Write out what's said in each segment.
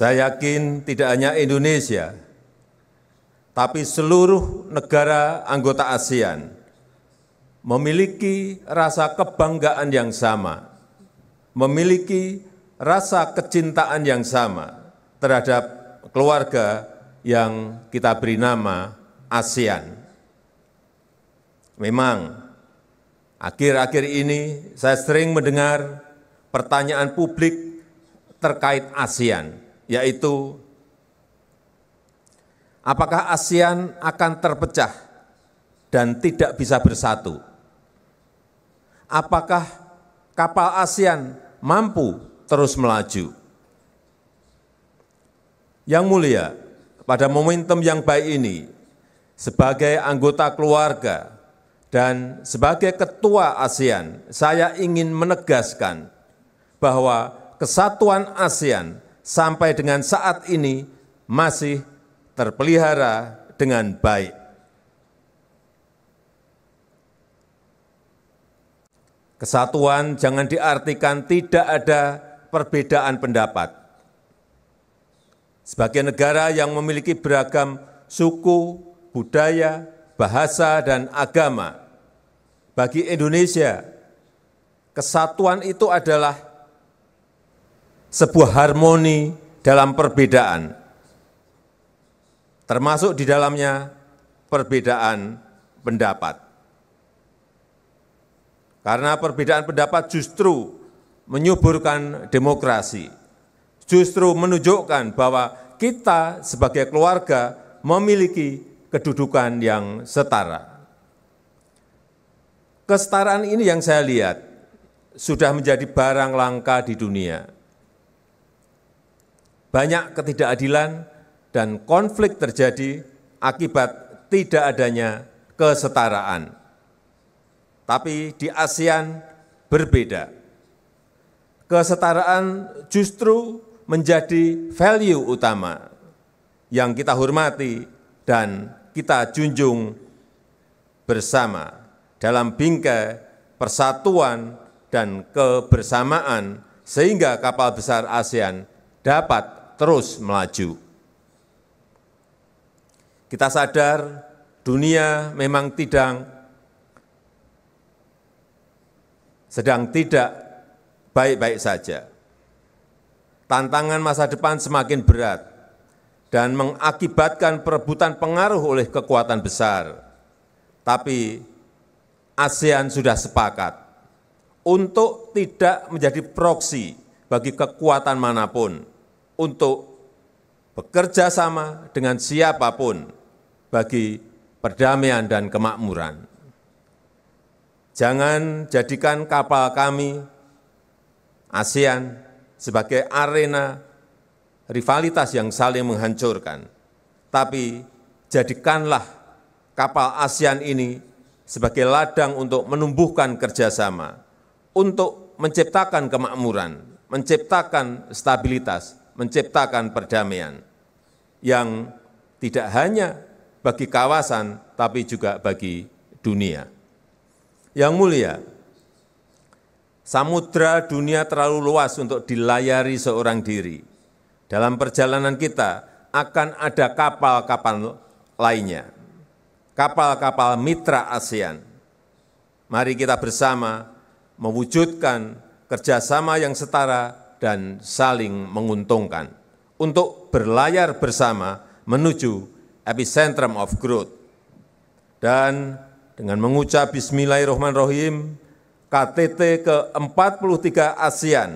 Saya yakin tidak hanya Indonesia, tapi seluruh negara anggota ASEAN memiliki rasa kebanggaan yang sama, memiliki rasa kecintaan yang sama terhadap keluarga yang kita beri nama ASEAN. Memang, akhir-akhir ini saya sering mendengar pertanyaan publik terkait ASEAN yaitu apakah ASEAN akan terpecah dan tidak bisa bersatu? Apakah kapal ASEAN mampu terus melaju? Yang mulia, pada momentum yang baik ini, sebagai anggota keluarga dan sebagai ketua ASEAN, saya ingin menegaskan bahwa kesatuan ASEAN sampai dengan saat ini masih terpelihara dengan baik. Kesatuan jangan diartikan tidak ada perbedaan pendapat. Sebagai negara yang memiliki beragam suku, budaya, bahasa, dan agama, bagi Indonesia, kesatuan itu adalah sebuah harmoni dalam perbedaan, termasuk di dalamnya perbedaan pendapat. Karena perbedaan pendapat justru menyuburkan demokrasi, justru menunjukkan bahwa kita sebagai keluarga memiliki kedudukan yang setara. Kesetaraan ini yang saya lihat sudah menjadi barang langka di dunia banyak ketidakadilan dan konflik terjadi akibat tidak adanya kesetaraan. Tapi di ASEAN berbeda. Kesetaraan justru menjadi value utama yang kita hormati dan kita junjung bersama dalam bingkai persatuan dan kebersamaan sehingga kapal besar ASEAN dapat terus melaju. Kita sadar dunia memang tidak sedang tidak baik-baik saja. Tantangan masa depan semakin berat dan mengakibatkan perebutan pengaruh oleh kekuatan besar. Tapi ASEAN sudah sepakat untuk tidak menjadi proksi bagi kekuatan manapun untuk bekerja sama dengan siapapun bagi perdamaian dan kemakmuran. Jangan jadikan kapal kami, ASEAN, sebagai arena rivalitas yang saling menghancurkan, tapi jadikanlah kapal ASEAN ini sebagai ladang untuk menumbuhkan kerjasama, untuk menciptakan kemakmuran, menciptakan stabilitas, menciptakan perdamaian yang tidak hanya bagi kawasan, tapi juga bagi dunia. Yang mulia, samudra dunia terlalu luas untuk dilayari seorang diri. Dalam perjalanan kita akan ada kapal-kapal lainnya, kapal-kapal mitra ASEAN. Mari kita bersama mewujudkan kerjasama yang setara dan saling menguntungkan untuk berlayar bersama menuju epicentrum of growth. Dan dengan mengucap bismillahirrahmanirrahim, KTT ke-43 ASEAN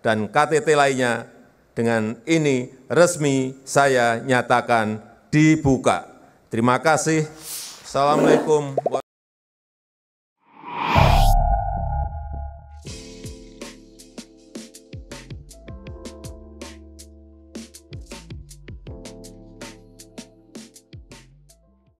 dan KTT lainnya dengan ini resmi saya nyatakan dibuka. Terima kasih. Assalamualaikum